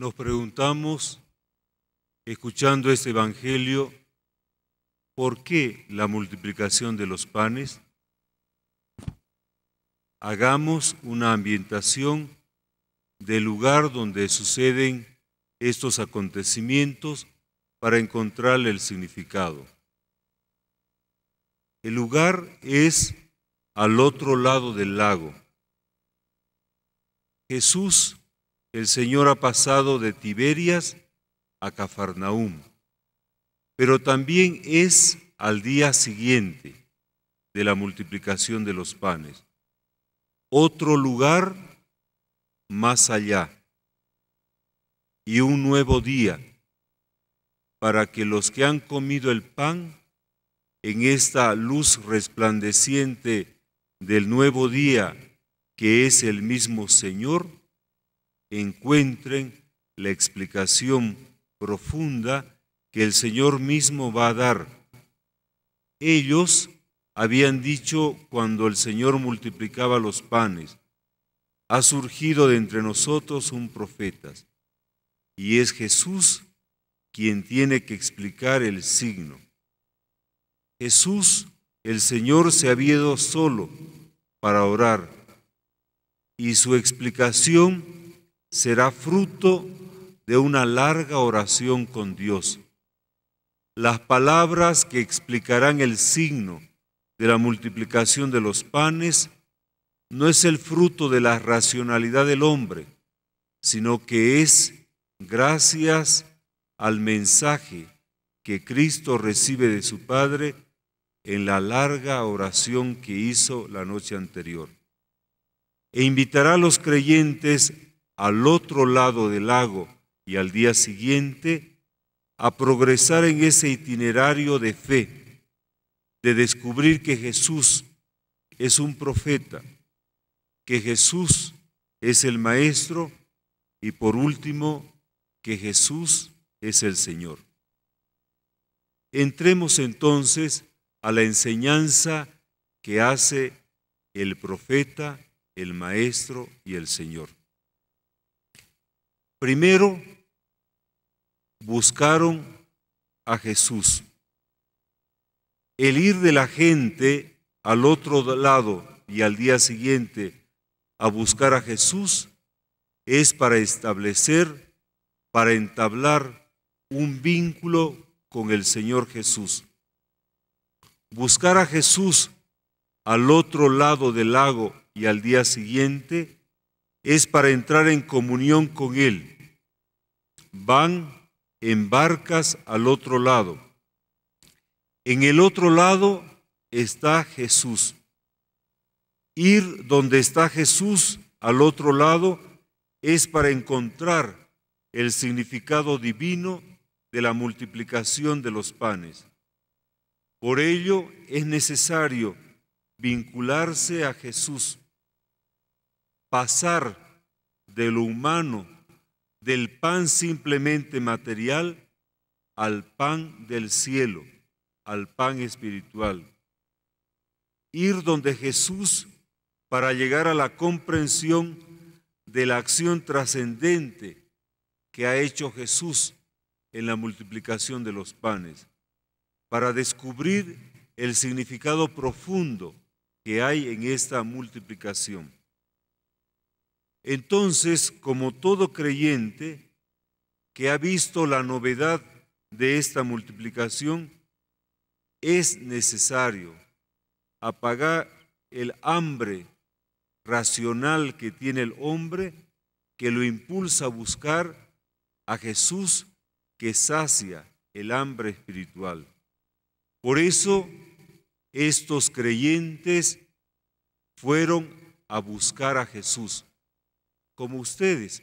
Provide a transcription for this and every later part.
nos preguntamos, escuchando este Evangelio, ¿por qué la multiplicación de los panes? Hagamos una ambientación del lugar donde suceden estos acontecimientos para encontrarle el significado. El lugar es al otro lado del lago. Jesús el Señor ha pasado de Tiberias a Cafarnaúm, pero también es al día siguiente de la multiplicación de los panes. Otro lugar más allá y un nuevo día para que los que han comido el pan en esta luz resplandeciente del nuevo día que es el mismo Señor, encuentren la explicación profunda que el Señor mismo va a dar. Ellos habían dicho cuando el Señor multiplicaba los panes, ha surgido de entre nosotros un profeta, y es Jesús quien tiene que explicar el signo. Jesús, el Señor, se ha ido solo para orar, y su explicación será fruto de una larga oración con Dios. Las palabras que explicarán el signo de la multiplicación de los panes no es el fruto de la racionalidad del hombre, sino que es gracias al mensaje que Cristo recibe de su Padre en la larga oración que hizo la noche anterior. E invitará a los creyentes al otro lado del lago y al día siguiente a progresar en ese itinerario de fe, de descubrir que Jesús es un profeta, que Jesús es el Maestro y por último, que Jesús es el Señor. Entremos entonces a la enseñanza que hace el profeta, el Maestro y el Señor. Primero, buscaron a Jesús. El ir de la gente al otro lado y al día siguiente a buscar a Jesús es para establecer, para entablar un vínculo con el Señor Jesús. Buscar a Jesús al otro lado del lago y al día siguiente es para entrar en comunión con Él. Van en barcas al otro lado. En el otro lado está Jesús. Ir donde está Jesús al otro lado es para encontrar el significado divino de la multiplicación de los panes. Por ello es necesario vincularse a Jesús pasar de lo humano, del pan simplemente material, al pan del cielo, al pan espiritual. Ir donde Jesús para llegar a la comprensión de la acción trascendente que ha hecho Jesús en la multiplicación de los panes, para descubrir el significado profundo que hay en esta multiplicación. Entonces, como todo creyente que ha visto la novedad de esta multiplicación, es necesario apagar el hambre racional que tiene el hombre que lo impulsa a buscar a Jesús que sacia el hambre espiritual. Por eso estos creyentes fueron a buscar a Jesús como ustedes.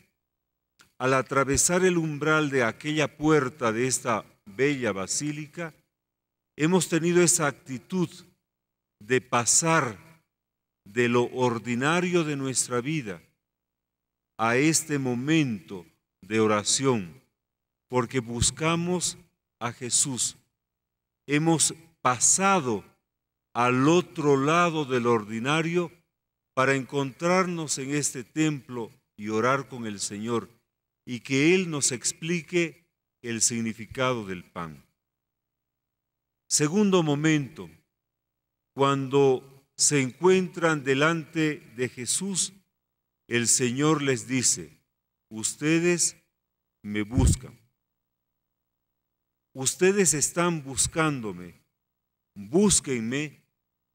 Al atravesar el umbral de aquella puerta de esta bella basílica, hemos tenido esa actitud de pasar de lo ordinario de nuestra vida a este momento de oración, porque buscamos a Jesús. Hemos pasado al otro lado del ordinario para encontrarnos en este templo y orar con el Señor y que Él nos explique el significado del pan. Segundo momento, cuando se encuentran delante de Jesús, el Señor les dice, ustedes me buscan. Ustedes están buscándome, búsquenme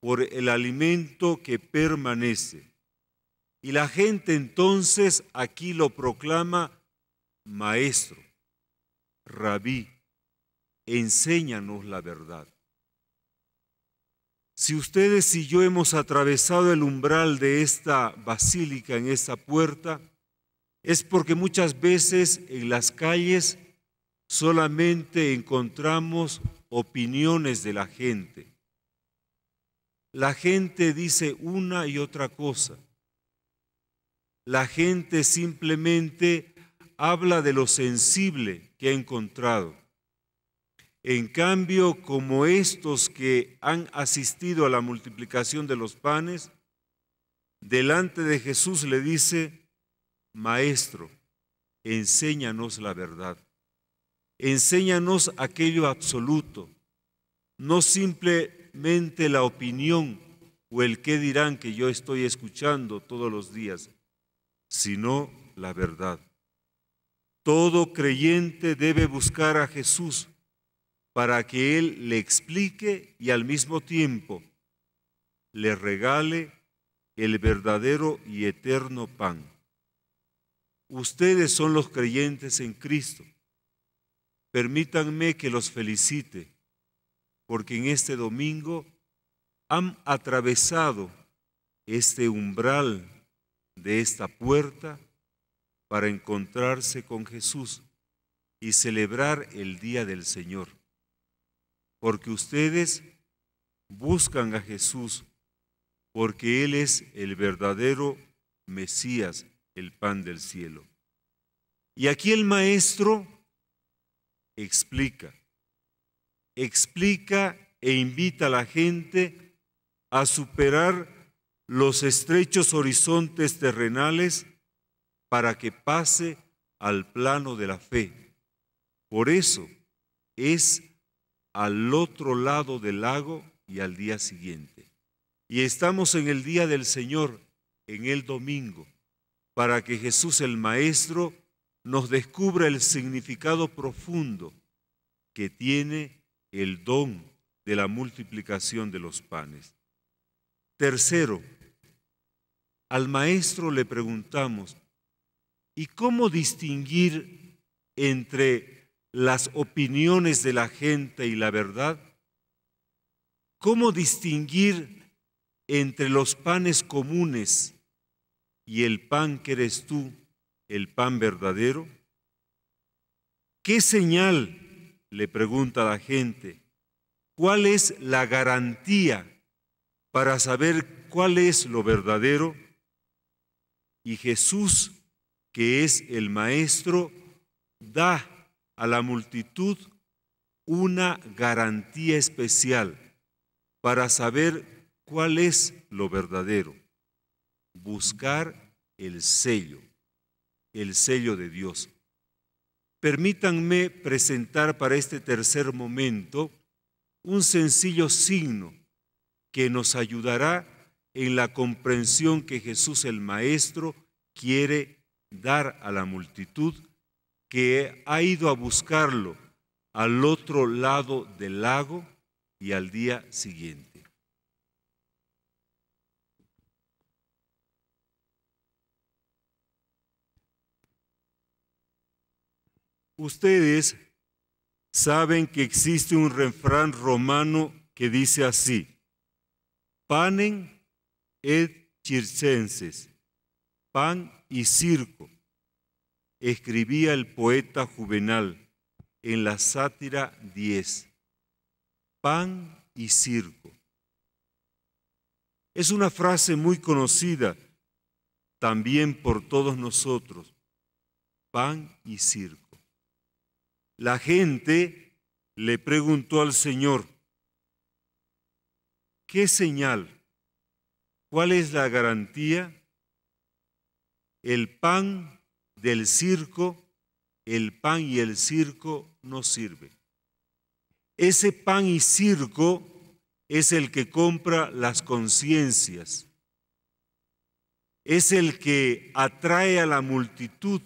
por el alimento que permanece, y la gente entonces aquí lo proclama maestro, rabí, enséñanos la verdad. Si ustedes y yo hemos atravesado el umbral de esta basílica en esta puerta, es porque muchas veces en las calles solamente encontramos opiniones de la gente. La gente dice una y otra cosa. La gente simplemente habla de lo sensible que ha encontrado. En cambio, como estos que han asistido a la multiplicación de los panes, delante de Jesús le dice, Maestro, enséñanos la verdad. Enséñanos aquello absoluto, no simplemente la opinión o el qué dirán que yo estoy escuchando todos los días, sino la verdad. Todo creyente debe buscar a Jesús para que Él le explique y al mismo tiempo le regale el verdadero y eterno pan. Ustedes son los creyentes en Cristo. Permítanme que los felicite, porque en este domingo han atravesado este umbral de esta puerta para encontrarse con Jesús y celebrar el día del Señor. Porque ustedes buscan a Jesús, porque Él es el verdadero Mesías, el pan del cielo. Y aquí el maestro explica, explica e invita a la gente a superar los estrechos horizontes terrenales para que pase al plano de la fe. Por eso es al otro lado del lago y al día siguiente. Y estamos en el día del Señor, en el domingo, para que Jesús el Maestro nos descubra el significado profundo que tiene el don de la multiplicación de los panes. Tercero, al maestro le preguntamos, ¿y cómo distinguir entre las opiniones de la gente y la verdad? ¿Cómo distinguir entre los panes comunes y el pan que eres tú, el pan verdadero? ¿Qué señal, le pregunta la gente, cuál es la garantía para saber cuál es lo verdadero? y Jesús, que es el Maestro, da a la multitud una garantía especial para saber cuál es lo verdadero. Buscar el sello, el sello de Dios. Permítanme presentar para este tercer momento un sencillo signo que nos ayudará en la comprensión que Jesús el Maestro quiere dar a la multitud que ha ido a buscarlo al otro lado del lago y al día siguiente. Ustedes saben que existe un refrán romano que dice así, panen et Chirchenses, pan y circo, escribía el poeta Juvenal en la sátira 10. Pan y circo. Es una frase muy conocida también por todos nosotros, pan y circo. La gente le preguntó al Señor, ¿qué señal ¿Cuál es la garantía? El pan del circo, el pan y el circo no sirven. Ese pan y circo es el que compra las conciencias, es el que atrae a la multitud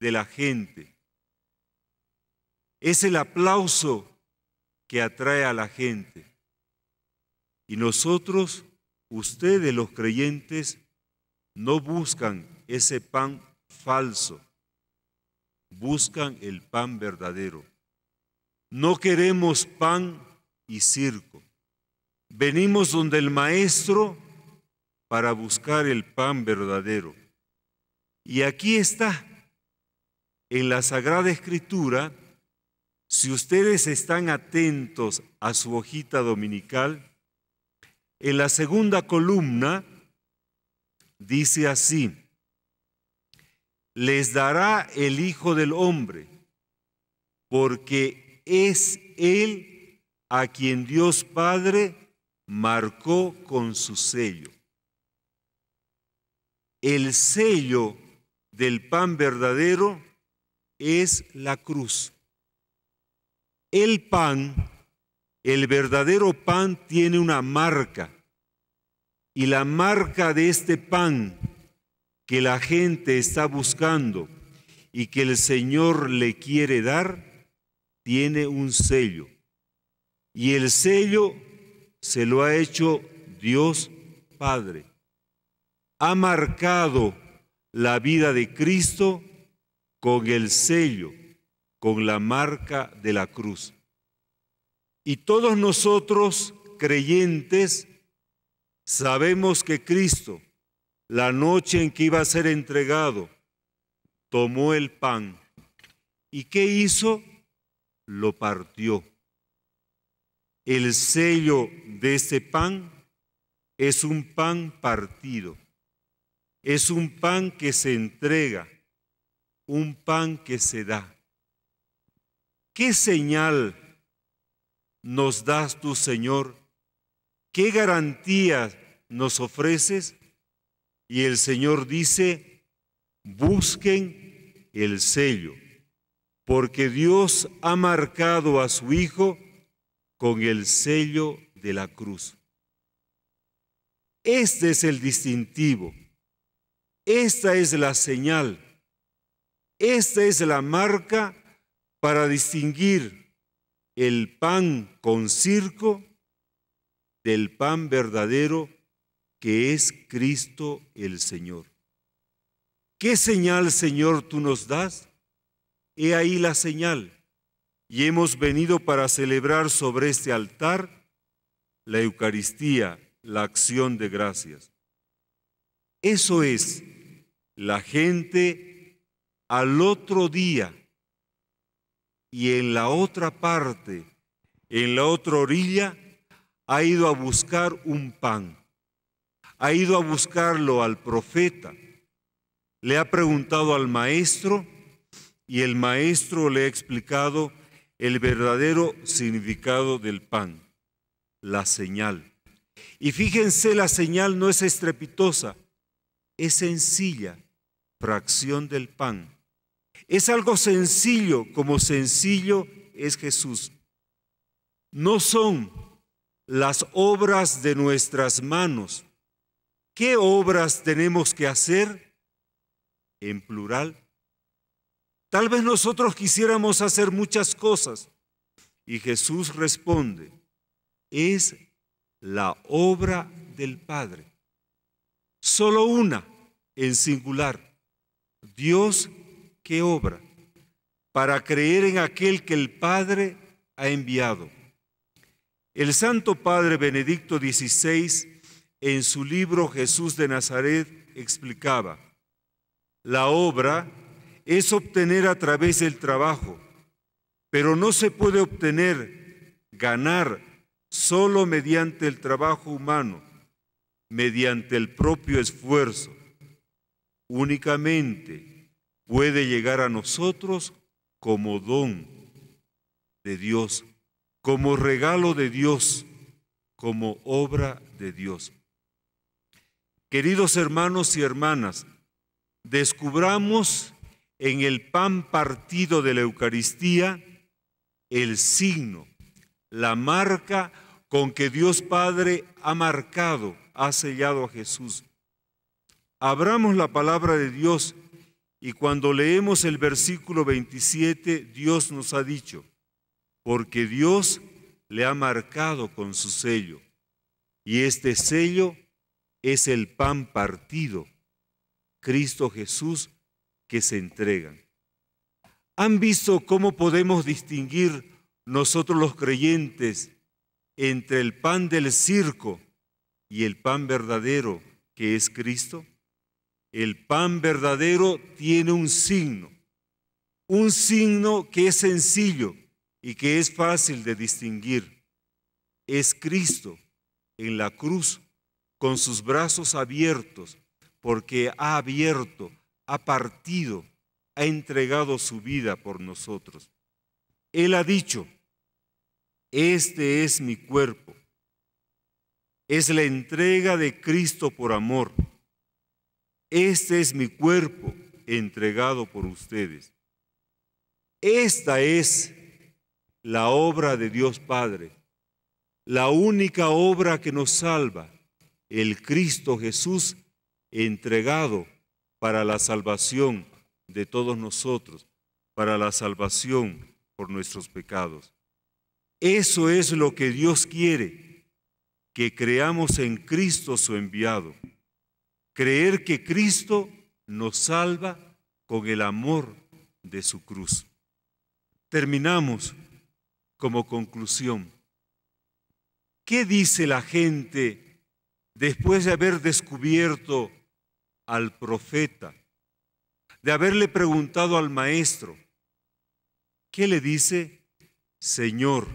de la gente, es el aplauso que atrae a la gente. Y nosotros ustedes los creyentes no buscan ese pan falso, buscan el pan verdadero. No queremos pan y circo. Venimos donde el Maestro para buscar el pan verdadero. Y aquí está, en la Sagrada Escritura, si ustedes están atentos a su hojita dominical, en la segunda columna dice así, les dará el Hijo del Hombre, porque es Él a quien Dios Padre marcó con su sello. El sello del pan verdadero es la cruz. El pan el verdadero pan tiene una marca y la marca de este pan que la gente está buscando y que el Señor le quiere dar, tiene un sello. Y el sello se lo ha hecho Dios Padre. Ha marcado la vida de Cristo con el sello, con la marca de la cruz. Y todos nosotros creyentes sabemos que Cristo, la noche en que iba a ser entregado, tomó el pan. ¿Y qué hizo? Lo partió. El sello de ese pan es un pan partido, es un pan que se entrega, un pan que se da. ¿Qué señal nos das tu Señor? ¿Qué garantías nos ofreces? Y el Señor dice, busquen el sello, porque Dios ha marcado a su Hijo con el sello de la cruz. Este es el distintivo, esta es la señal, esta es la marca para distinguir el pan con circo del pan verdadero que es Cristo el Señor. ¿Qué señal, Señor, tú nos das? He ahí la señal. Y hemos venido para celebrar sobre este altar la Eucaristía, la acción de gracias. Eso es la gente al otro día y en la otra parte, en la otra orilla, ha ido a buscar un pan. Ha ido a buscarlo al profeta. Le ha preguntado al maestro y el maestro le ha explicado el verdadero significado del pan, la señal. Y fíjense, la señal no es estrepitosa, es sencilla, fracción del pan. Es algo sencillo, como sencillo es Jesús. No son las obras de nuestras manos. ¿Qué obras tenemos que hacer? En plural. Tal vez nosotros quisiéramos hacer muchas cosas. Y Jesús responde, es la obra del Padre. Solo una, en singular. Dios ¿Qué obra para creer en aquel que el Padre ha enviado. El Santo Padre Benedicto XVI en su libro Jesús de Nazaret explicaba, la obra es obtener a través del trabajo, pero no se puede obtener, ganar, solo mediante el trabajo humano, mediante el propio esfuerzo. Únicamente puede llegar a nosotros como don de Dios, como regalo de Dios, como obra de Dios. Queridos hermanos y hermanas, descubramos en el pan partido de la Eucaristía el signo, la marca con que Dios Padre ha marcado, ha sellado a Jesús. Abramos la palabra de Dios y cuando leemos el versículo 27, Dios nos ha dicho, porque Dios le ha marcado con su sello. Y este sello es el pan partido, Cristo Jesús, que se entregan. ¿Han visto cómo podemos distinguir nosotros los creyentes entre el pan del circo y el pan verdadero que es Cristo? El pan verdadero tiene un signo, un signo que es sencillo y que es fácil de distinguir. Es Cristo en la cruz con sus brazos abiertos, porque ha abierto, ha partido, ha entregado su vida por nosotros. Él ha dicho, este es mi cuerpo. Es la entrega de Cristo por amor este es mi cuerpo entregado por ustedes. Esta es la obra de Dios Padre, la única obra que nos salva, el Cristo Jesús entregado para la salvación de todos nosotros, para la salvación por nuestros pecados. Eso es lo que Dios quiere, que creamos en Cristo su enviado creer que Cristo nos salva con el amor de su cruz. Terminamos como conclusión. ¿Qué dice la gente después de haber descubierto al profeta, de haberle preguntado al maestro? ¿Qué le dice? Señor,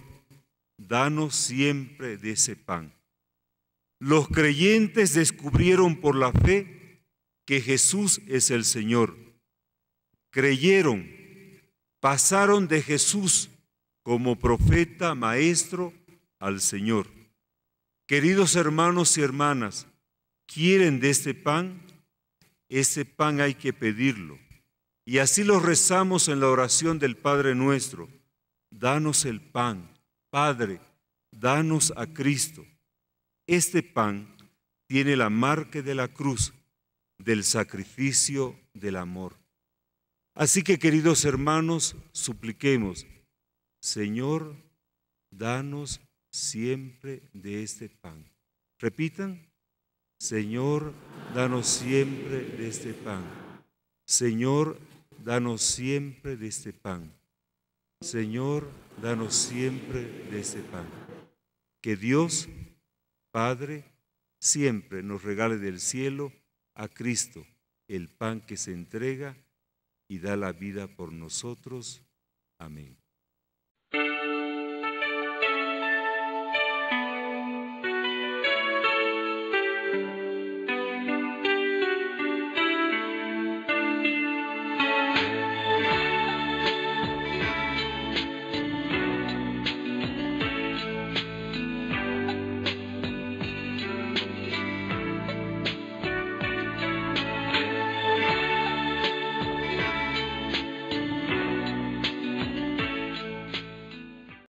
danos siempre de ese pan. Los creyentes descubrieron por la fe que Jesús es el Señor. Creyeron, pasaron de Jesús como profeta, maestro, al Señor. Queridos hermanos y hermanas, ¿quieren de este pan? Ese pan hay que pedirlo. Y así lo rezamos en la oración del Padre nuestro. Danos el pan, Padre, danos a Cristo. Este pan tiene la marca de la cruz, del sacrificio del amor. Así que queridos hermanos, supliquemos, Señor, danos siempre de este pan. Repitan, Señor, danos siempre de este pan. Señor, danos siempre de este pan. Señor, danos siempre de este pan. Que Dios Padre, siempre nos regale del cielo a Cristo, el pan que se entrega y da la vida por nosotros. Amén.